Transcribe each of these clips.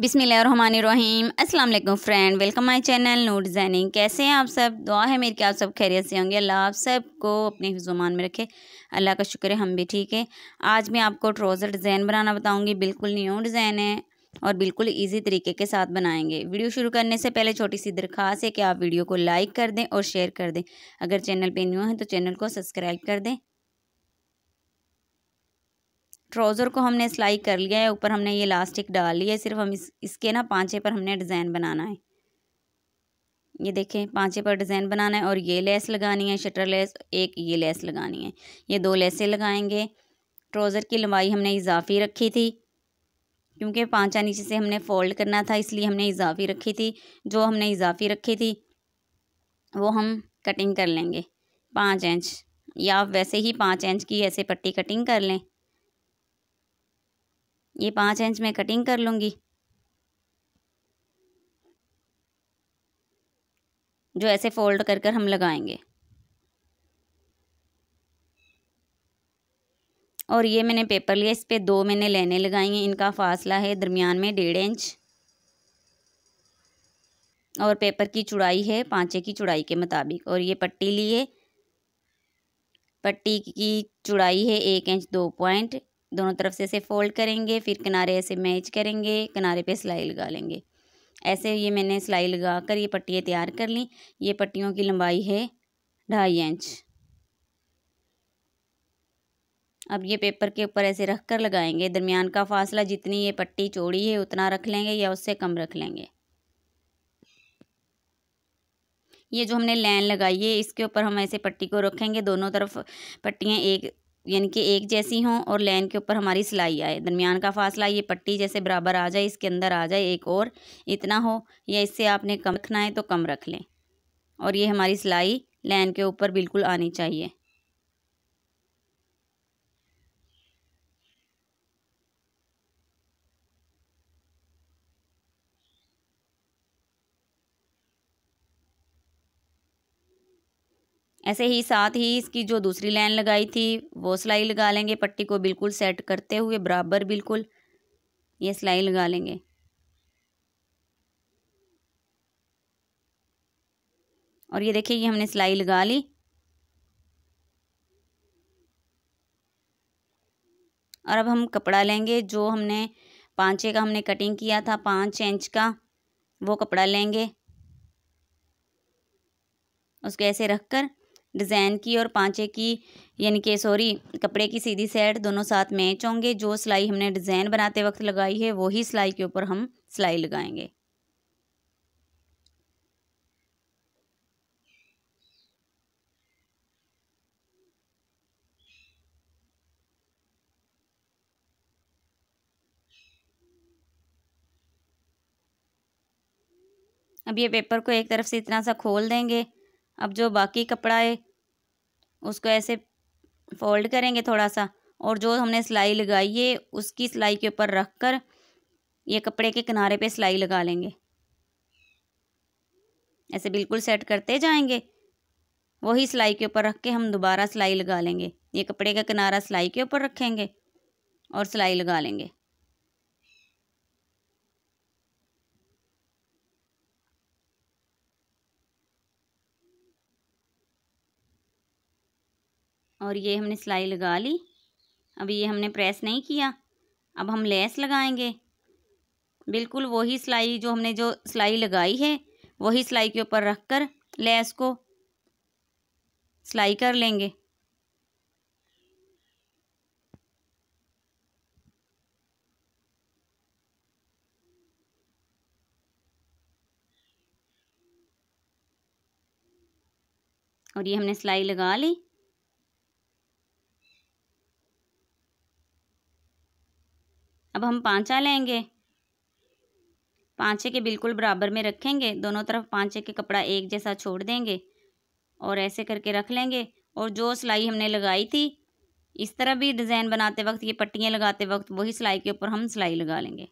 बिसमीम असलम friend welcome my channel Noor designing कैसे हैं आप सब दुआ है मेरी कि आप सब खैरियत से होंगे अल्लाह आप सब को अपने जुमान में रखे अल्लाह का शुक्र है हम भी ठीक है आज मैं आपको ट्रोज़र डिज़ाइन बनाना बताऊँगी बिल्कुल न्यू डिज़ाइन है और बिल्कुल ईज़ी तरीके के साथ बनाएंगे वीडियो शुरू करने से पहले छोटी सी दरख्वास्त है कि आप वीडियो को लाइक कर दें और शेयर कर दें अगर चैनल पर न्यू है तो चैनल को सब्सक्राइब कर दें ट्राउज़र को हमने सिलाई कर लिया है ऊपर हमने ये इलास्टिक डाल लिया है सिर्फ हम इस इसके ना पाँचे पर हमने डिज़ाइन बनाना है ये देखें पाँचे पर डिज़ाइन बनाना है और ये लेस लगानी है शटर लेस एक ये लेस लगानी है ये दो लेसें लगाएंगे ट्राउज़र की लंबाई हमने इजाफी रखी थी क्योंकि पाँचा नीचे से हमने फ़ोल्ड करना था इसलिए हमने इजाफी रखी थी जो हमने इजाफी रखी थी वो हम कटिंग कर लेंगे पाँच इंच या वैसे ही पाँच इंच की ऐसे पट्टी कटिंग कर लें ये पाँच इंच में कटिंग कर लूँगी जो ऐसे फोल्ड कर कर हम लगाएंगे और ये मैंने पेपर लिया इस पर दो मैंने लेने लगाई हैं इनका फासला है दरमियान में डेढ़ इंच और पेपर की चुड़ाई है पाँचे की चुड़ाई के मुताबिक और ये पट्टी लिए पट्टी की चुड़ाई है एक इंच दो पॉइंट दोनों तरफ से ऐसे फोल्ड करेंगे फिर किनारे ऐसे मैच करेंगे किनारे पे सिलाई लगा लेंगे ऐसे ये मैंने सिलाई लगा कर ये पट्टियाँ तैयार कर ली ये पट्टियों की लंबाई है ढाई इंच अब ये पेपर के ऊपर ऐसे रख कर लगाएंगे दरमियान का फासला जितनी ये पट्टी चौड़ी है उतना रख लेंगे या उससे कम रख लेंगे ये जो हमने लाइन लगाई है इसके ऊपर हम ऐसे पट्टी को रखेंगे दोनों तरफ पट्टियाँ एक यानी कि एक जैसी हों और लाइन के ऊपर हमारी सिलाई आए दरमियान का फासला ये पट्टी जैसे बराबर आ जाए इसके अंदर आ जाए एक और इतना हो या इससे आपने कम रखना है तो कम रख लें और ये हमारी सिलाई लाइन के ऊपर बिल्कुल आनी चाहिए ऐसे ही साथ ही इसकी जो दूसरी लाइन लगाई थी वो सिलाई लगा लेंगे पट्टी को बिल्कुल सेट करते हुए बराबर बिल्कुल ये सिलाई लगा लेंगे और ये देखिए ये हमने सिलाई लगा ली और अब हम कपड़ा लेंगे जो हमने पाँचे का हमने कटिंग किया था पाँच इंच का वो कपड़ा लेंगे उसको ऐसे रख कर डिज़ाइन की और पाँचे की यानी कि सॉरी कपड़े की सीधी सेट दोनों साथ मैच होंगे जो सिलाई हमने डिज़ाइन बनाते वक्त लगाई है वही सिलाई के ऊपर हम सिलाई लगाएंगे अब ये पेपर को एक तरफ से इतना सा खोल देंगे अब जो बाकी कपड़ा है उसको ऐसे फोल्ड करेंगे थोड़ा सा और जो हमने सिलाई लगाई है उसकी सिलाई के ऊपर रख कर ये कपड़े के किनारे पे सिलाई लगा लेंगे ऐसे बिल्कुल सेट करते जाएंगे वही सिलाई के ऊपर रख के हम दोबारा सिलाई लगा लेंगे ये कपड़े का किनारा सिलाई के ऊपर रखेंगे और सिलाई लगा लेंगे और ये हमने सिलाई लगा ली अब ये हमने प्रेस नहीं किया अब हम लेस लगाएंगे बिल्कुल वही सिलाई जो हमने जो सिलाई लगाई है वही सिलाई के ऊपर रख कर लेस को सिलाई कर लेंगे और ये हमने सिलाई लगा ली अब हम पाँचा लेंगे पाँचे के बिल्कुल बराबर में रखेंगे दोनों तरफ पाँचे के कपड़ा एक जैसा छोड़ देंगे और ऐसे करके रख लेंगे और जो सिलाई हमने लगाई थी इस तरह भी डिज़ाइन बनाते वक्त ये पट्टियाँ लगाते वक्त वही सिलाई के ऊपर हम सिलाई लगा लेंगे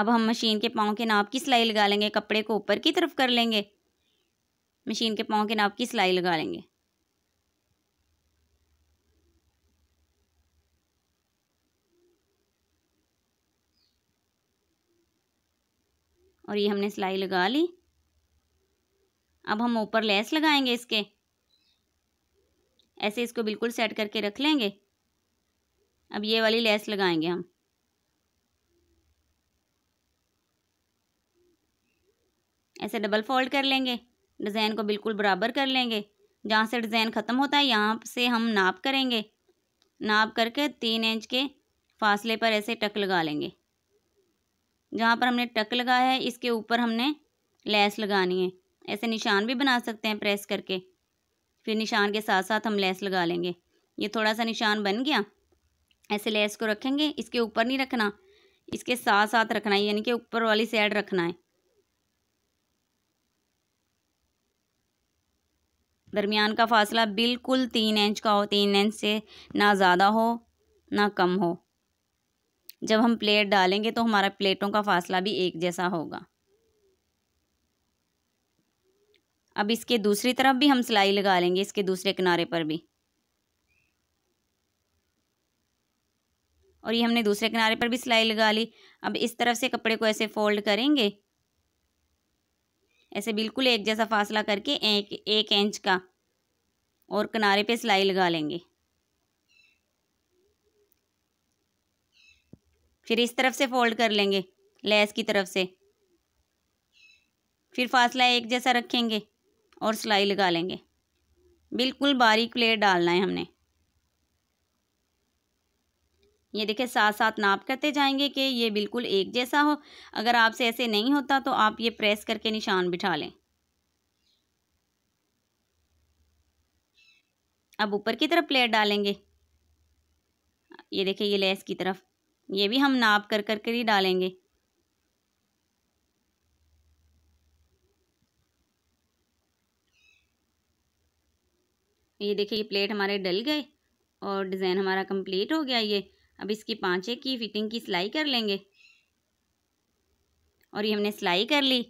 अब हम मशीन के पाँव के नाप की सिलाई लगा लेंगे कपड़े को ऊपर की तरफ कर लेंगे मशीन के पाँव के नाप की सिलाई लगा लेंगे और ये हमने सिलाई लगा ली अब हम ऊपर लेस लगाएंगे इसके ऐसे इसको बिल्कुल सेट करके रख लेंगे अब ये वाली लेस लगाएंगे हम ऐसे डबल फोल्ड कर लेंगे डिज़ाइन को बिल्कुल बराबर कर लेंगे जहाँ से डिज़ाइन ख़त्म होता है यहाँ से हम नाप करेंगे नाप करके तीन इंच के फासले पर ऐसे टक लगा लेंगे जहाँ पर हमने टक लगाया है इसके ऊपर हमने लेस लगानी है ऐसे निशान भी बना सकते हैं प्रेस करके फिर निशान के साथ साथ हम लेस लगा लेंगे ये थोड़ा सा निशान बन गया ऐसे लेस को रखेंगे इसके ऊपर नहीं रखना इसके साथ साथ रखना है यानी कि ऊपर वाली साइड रखना है दरमियान का फासला बिल्कुल तीन इंच का हो तीन इंच से ना ज़्यादा हो ना कम हो जब हम प्लेट डालेंगे तो हमारा प्लेटों का फासला भी एक जैसा होगा अब इसके दूसरी तरफ भी हम सिलाई लगा लेंगे इसके दूसरे किनारे पर भी और ये हमने दूसरे किनारे पर भी सिलाई लगा ली अब इस तरफ से कपड़े को ऐसे फोल्ड करेंगे ऐसे बिल्कुल एक जैसा फासला करके एक एक इंच का और किनारे पे सिलाई लगा लेंगे फिर इस तरफ से फोल्ड कर लेंगे लेस की तरफ से फिर फासला एक जैसा रखेंगे और सिलाई लगा लेंगे बिल्कुल बारीक प्लेट डालना है हमने ये देखिए साथ साथ नाप करते जाएंगे कि ये बिल्कुल एक जैसा हो अगर आपसे ऐसे नहीं होता तो आप ये प्रेस करके निशान बिठा लें अब ऊपर की तरफ प्लेट डालेंगे ये देखिए ये लेस की तरफ ये भी हम नाप कर कर कर ही डालेंगे ये देखिए ये प्लेट हमारे डल गए और डिज़ाइन हमारा कंप्लीट हो गया ये अब इसकी पाँचे की फिटिंग की सिलाई कर लेंगे और ये हमने सिलाई कर ली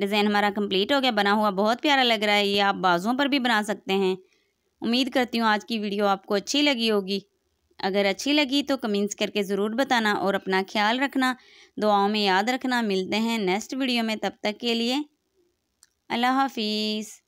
डिज़ाइन हमारा कंप्लीट हो गया बना हुआ बहुत प्यारा लग रहा है ये आप बाज़ों पर भी बना सकते हैं उम्मीद करती हूँ आज की वीडियो आपको अच्छी लगी होगी अगर अच्छी लगी तो कमेंट्स करके ज़रूर बताना और अपना ख्याल रखना दुआओं में याद रखना मिलते हैं नेक्स्ट वीडियो में तब तक के लिए अल्लाह हाफिज़